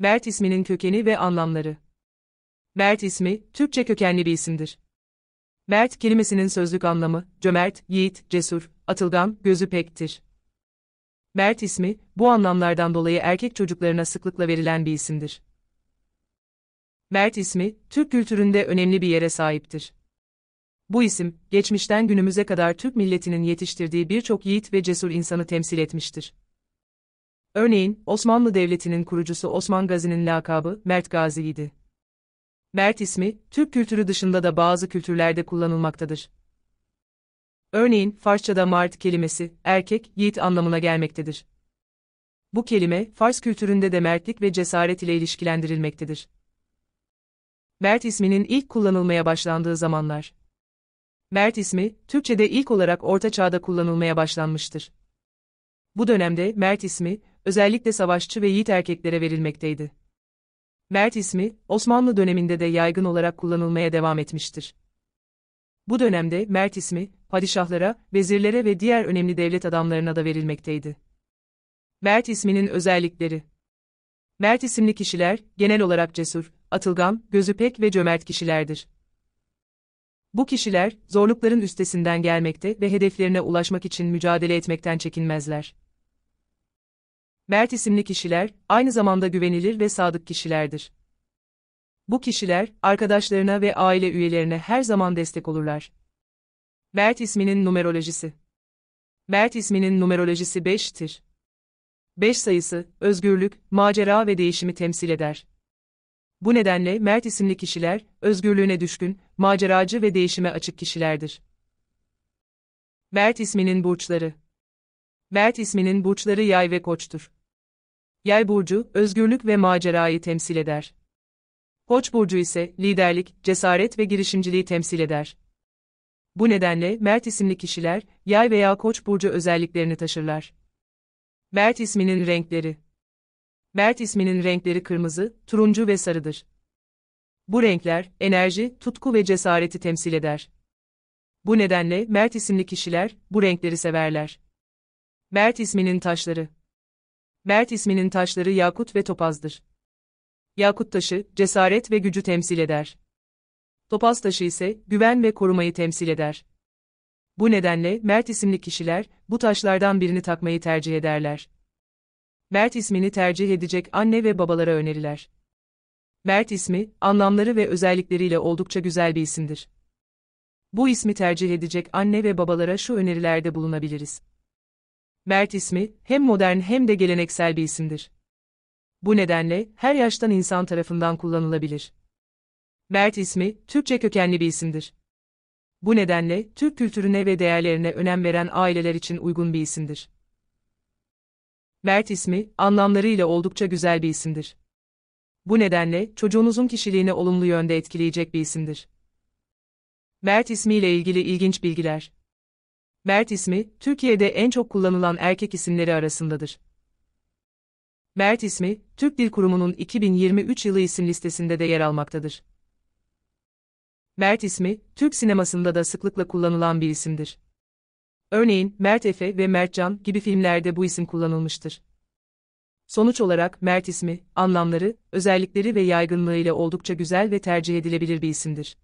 Bert isminin kökeni ve anlamları. Bert ismi, Türkçe kökenli bir isimdir. Bert kelimesinin sözlük anlamı, cömert, yiğit, cesur, atılgan, gözü pektir. Bert ismi, bu anlamlardan dolayı erkek çocuklarına sıklıkla verilen bir isimdir. Bert ismi, Türk kültüründe önemli bir yere sahiptir. Bu isim, geçmişten günümüze kadar Türk milletinin yetiştirdiği birçok yiğit ve cesur insanı temsil etmiştir. Örneğin, Osmanlı Devleti'nin kurucusu Osman Gazi'nin lakabı Mert Gazi'ydi. Mert ismi, Türk kültürü dışında da bazı kültürlerde kullanılmaktadır. Örneğin, Farsça'da mart kelimesi, erkek, yiğit anlamına gelmektedir. Bu kelime, Fars kültüründe de mertlik ve cesaret ile ilişkilendirilmektedir. Mert isminin ilk kullanılmaya başlandığı zamanlar. Mert ismi, Türkçe'de ilk olarak Orta Çağ'da kullanılmaya başlanmıştır. Bu dönemde Mert ismi, özellikle savaşçı ve yiğit erkeklere verilmekteydi. Mert ismi, Osmanlı döneminde de yaygın olarak kullanılmaya devam etmiştir. Bu dönemde Mert ismi, padişahlara, vezirlere ve diğer önemli devlet adamlarına da verilmekteydi. Mert isminin özellikleri Mert isimli kişiler, genel olarak cesur, atılgan, gözü pek ve cömert kişilerdir. Bu kişiler, zorlukların üstesinden gelmekte ve hedeflerine ulaşmak için mücadele etmekten çekinmezler mert isimli kişiler, aynı zamanda güvenilir ve sadık kişilerdir. Bu kişiler, arkadaşlarına ve aile üyelerine her zaman destek olurlar. Mert isminin numerolojisi Mert isminin numerolojisi 5'tir. 5 sayısı, özgürlük, macera ve değişimi temsil eder. Bu nedenle Mert isimli kişiler, özgürlüğüne düşkün, maceracı ve değişime açık kişilerdir. Mert isminin burçları Mert isminin burçları yay ve koçtur. Yay burcu, özgürlük ve macerayı temsil eder. Koç burcu ise liderlik, cesaret ve girişimciliği temsil eder. Bu nedenle Mert isimli kişiler yay veya koç burcu özelliklerini taşırlar. Mert isminin renkleri Mert isminin renkleri kırmızı, turuncu ve sarıdır. Bu renkler enerji, tutku ve cesareti temsil eder. Bu nedenle Mert isimli kişiler bu renkleri severler. Mert isminin taşları. Mert isminin taşları yakut ve topazdır. Yakut taşı, cesaret ve gücü temsil eder. Topaz taşı ise, güven ve korumayı temsil eder. Bu nedenle, Mert isimli kişiler, bu taşlardan birini takmayı tercih ederler. Mert ismini tercih edecek anne ve babalara öneriler. Mert ismi, anlamları ve özellikleriyle oldukça güzel bir isimdir. Bu ismi tercih edecek anne ve babalara şu önerilerde bulunabiliriz. Mert ismi hem modern hem de geleneksel bir isimdir. Bu nedenle her yaştan insan tarafından kullanılabilir. Mert ismi Türkçe kökenli bir isimdir. Bu nedenle Türk kültürüne ve değerlerine önem veren aileler için uygun bir isimdir. Mert ismi anlamlarıyla oldukça güzel bir isimdir. Bu nedenle çocuğunuzun kişiliğini olumlu yönde etkileyecek bir isimdir. Mert ismiyle ilgili ilginç bilgiler Mert ismi, Türkiye'de en çok kullanılan erkek isimleri arasındadır. Mert ismi, Türk Dil Kurumu'nun 2023 yılı isim listesinde de yer almaktadır. Mert ismi, Türk sinemasında da sıklıkla kullanılan bir isimdir. Örneğin, Mert Efe ve Mertcan gibi filmlerde bu isim kullanılmıştır. Sonuç olarak Mert ismi, anlamları, özellikleri ve yaygınlığıyla oldukça güzel ve tercih edilebilir bir isimdir.